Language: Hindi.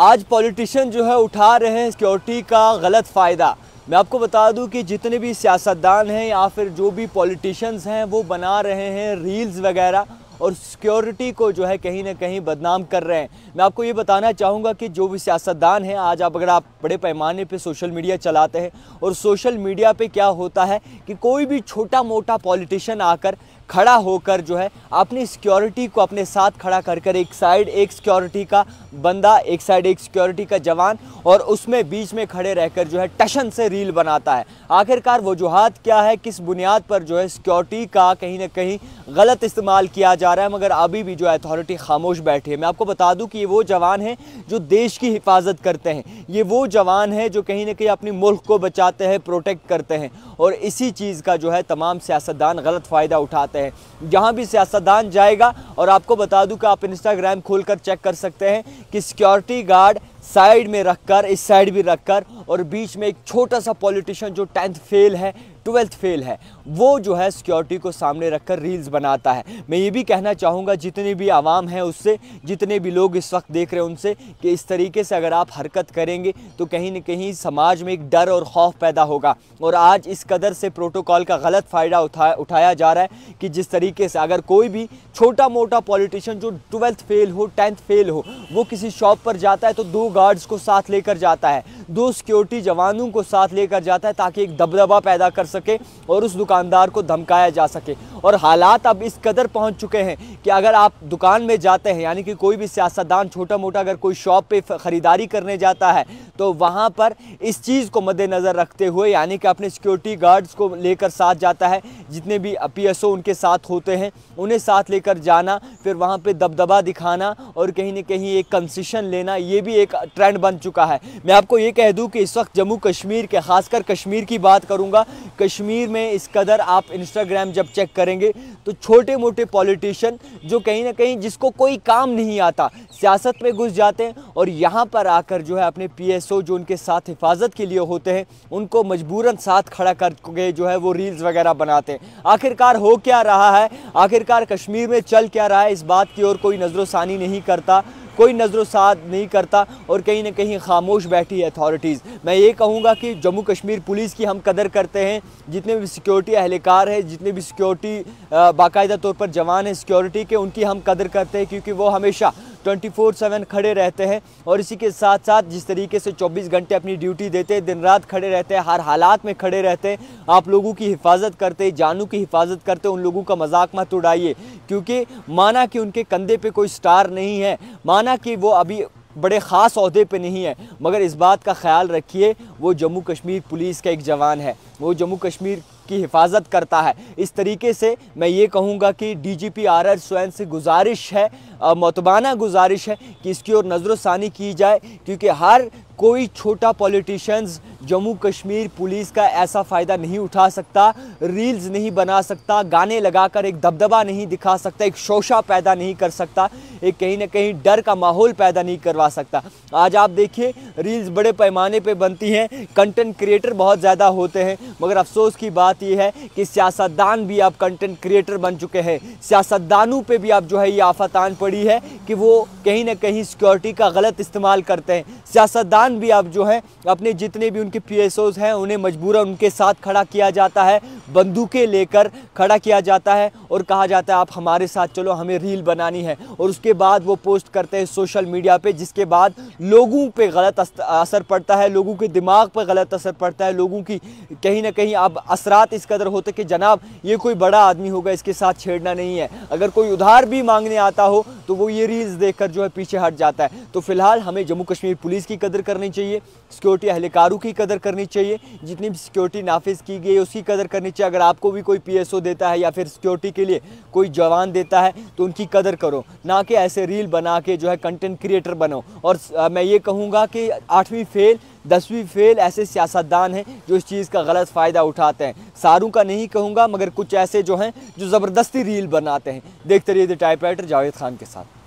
आज पॉलिटिशियन जो है उठा रहे हैं सिक्योरिटी का गलत फ़ायदा मैं आपको बता दूं कि जितने भी सियासतदान हैं या फिर जो भी पॉलिटिशियंस हैं वो बना रहे हैं रील्स वगैरह और सिक्योरिटी को जो है कहीं ना कहीं बदनाम कर रहे हैं मैं आपको ये बताना चाहूँगा कि जो भी सियासतदान हैं आज आप अगर आप बड़े पैमाने पे सोशल मीडिया चलाते हैं और सोशल मीडिया पे क्या होता है कि कोई भी छोटा मोटा पॉलिटिशियन आकर खड़ा होकर जो है अपनी सिक्योरिटी को अपने साथ खड़ा कर कर एक साइड एक सिक्योरिटी का बंदा एक साइड एक सिक्योरिटी का जवान और उसमें बीच में खड़े रहकर जो है टशन से रील बनाता है आखिरकार वजूहत क्या है किस बुनियाद पर जो है सिक्योरिटी का कहीं ना कहीं गलत इस्तेमाल किया जा रहा है मगर अभी भी जो अथॉरिटी खामोश बैठी है मैं आपको बता दूँ कि ये वो जवान हैं जो देश की हिफाजत करते हैं ये वो जवान हैं जो कहीं ना कहीं अपने मुल्क को बचाते हैं प्रोटेक्ट करते हैं और इसी चीज़ का जो है तमाम सियासतदान गलत फ़ायदा उठाते हैं सकते हैं जहाँ भी सियासतदान जाएगा और आपको बता दूँ कि आप इंस्टाग्राम खोल कर चेक कर सकते हैं कि सिक्योरिटी गार्ड साइड में रखकर इस साइड भी रखकर और बीच में एक छोटा सा पॉलिटिशियन जो टेंथ फेल है ट्वेल्थ फेल है वो जो है सिक्योरिटी को सामने रखकर रील्स बनाता है मैं ये भी कहना चाहूँगा जितने भी आवाम हैं उससे जितने भी लोग इस वक्त देख रहे हैं उनसे कि इस तरीके से अगर आप हरकत करेंगे तो कहीं ना कहीं समाज में एक डर और खौफ पैदा होगा और आज इस कदर से प्रोटोकॉल का गलत फ़ायदा उठा उठाया जा रहा है कि जिस तरीके से अगर कोई भी छोटा मोटा पॉलिटिशन जो ट्वेल्थ फेल हो टेंथ फेल हो वो किसी शॉप पर जाता है तो दो गार्ड्स को साथ लेकर जाता है दो सिक्योरिटी जवानों को साथ लेकर जाता है ताकि एक दबदबा पैदा कर सके और उस दुकानदार को धमकाया जा सके और हालात अब इस कदर पहुंच चुके हैं कि अगर आप दुकान में जाते हैं यानी कि कोई भी सियासतदान छोटा मोटा अगर कोई शॉप पे ख़रीदारी करने जाता है तो वहाँ पर इस चीज़ को मद्देनज़र रखते हुए यानी कि अपने सिक्योरिटी गार्ड्स को लेकर साथ जाता है जितने भी पी उनके साथ होते हैं उन्हें साथ लेकर जाना फिर वहाँ पर दबदबा दिखाना और कहीं ना कहीं एक कंसेशन लेना ये भी एक ट्रेंड बन चुका है मैं आपको ये कह दूँ कि इस वक्त जम्मू कश्मीर के ख़ासकर कश्मीर की बात करूँगा कश्मीर में इस कदर आप इंस्टाग्राम जब चेक करेंगे तो छोटे मोटे पॉलिटिशियन जो कहीं ना कहीं जिसको कोई काम नहीं आता सियासत में घुस जाते हैं और यहाँ पर आकर जो है अपने पीएसओ जो उनके साथ हिफाजत के लिए होते हैं उनको मजबूरन साथ खड़ा करके जो है वो रील्स वगैरह बनाते हैं आखिरकार हो क्या रहा है आखिरकार कश्मीर में चल क्या रहा है इस बात की ओर कोई नज़रोसानी नहीं करता कोई नज़रसाद नहीं करता और कहीं ना कहीं खामोश बैठी है अथॉरिटीज़ मैं ये कहूँगा कि जम्मू कश्मीर पुलिस की हम कदर करते हैं जितने भी सिक्योरिटी अहलकार है जितने भी सिक्योरिटी बाकायदा तौर पर जवान हैं सिक्योरिटी के उनकी हम कदर करते हैं क्योंकि वो हमेशा ट्वेंटी फोर सेवन खड़े रहते हैं और इसी के साथ साथ जिस तरीके से चौबीस घंटे अपनी ड्यूटी देते हैं दिन रात खड़े रहते हैं हर हालात में खड़े रहते हैं आप लोगों की हिफाजत करते जानू की हिफाजत करते उन लोगों का मजाक मत उड़ाइए क्योंकि माना कि उनके कंधे पर कोई स्टार नहीं है माना कि वो अभी बड़े ख़ास अहदे पे नहीं है मगर इस बात का ख्याल रखिए वो जम्मू कश्मीर पुलिस का एक जवान है वो जम्मू कश्मीर की हिफाजत करता है इस तरीके से मैं ये कहूँगा कि D G P R R स्वयं से गुजारिश है मतबाना गुजारिश है कि इसकी ओर नज़र की जाए क्योंकि हर कोई छोटा पॉलिटिशन्स जम्मू कश्मीर पुलिस का ऐसा फ़ायदा नहीं उठा सकता रील्स नहीं बना सकता गाने लगाकर एक दबदबा नहीं दिखा सकता एक शोशा पैदा नहीं कर सकता एक कहीं ना कहीं डर का माहौल पैदा नहीं करवा सकता आज आप देखिए रील्स बड़े पैमाने पर बनती हैं कंटेंट क्रिएटर बहुत ज़्यादा होते हैं मगर अफसोस की बात यह है कि सियासतदान भी आप कंटेंट क्रिएटर बन चुके हैं सियासतदानों पर भी आप जो है ये आफत आन पड़ी है कि वो कहीं ना कहीं सिक्योरिटी का गलत इस्तेमाल करते हैं सियासतदान भी आप जो है अपने जितने भी उनके पी हैं उन्हें मजबूरन उनके साथ खड़ा किया जाता है बंदूकें लेकर खड़ा किया जाता है और कहा जाता है आप हमारे साथ चलो हमें रील बनानी है और उसके बाद वो पोस्ट करते हैं सोशल मीडिया पे जिसके बाद लोगों पे गलत असर पड़ता है लोगों के दिमाग पर गलत असर पड़ता है लोगों की कहीं ना कहीं अब असरात इस कदर होते कि जनाब ये कोई बड़ा आदमी होगा इसके साथ छेड़ना नहीं है अगर कोई उधार भी मांगने आता हो तो वो ये रील्स देख जो है पीछे हट जाता है तो फिलहाल हमें जम्मू कश्मीर पुलिस की कदर करनी चाहिए सिक्योरिटी अहलकारों की कदर करनी चाहिए जितनी भी सिक्योरिटी नाफिज की गई है उसकी कदर करनी चाहिए अगर आपको भी कोई पी देता है या फिर सिक्योरिटी के लिए कोई जवान देता है तो उनकी कदर करो ना कि ऐसे रील बना के जो है कंटेंट क्रिएटर बनो और मैं ये कहूँगा कि आठवीं फेल दसवीं फेल ऐसे सियासतदान हैं जो इस चीज़ का गलत फ़ायदा उठाते हैं सारों का नहीं कहूँगा मगर कुछ ऐसे जो हैं जो ज़बरदस्ती रील बनाते हैं देखते रहिए the typewriter Javed Khan के साथ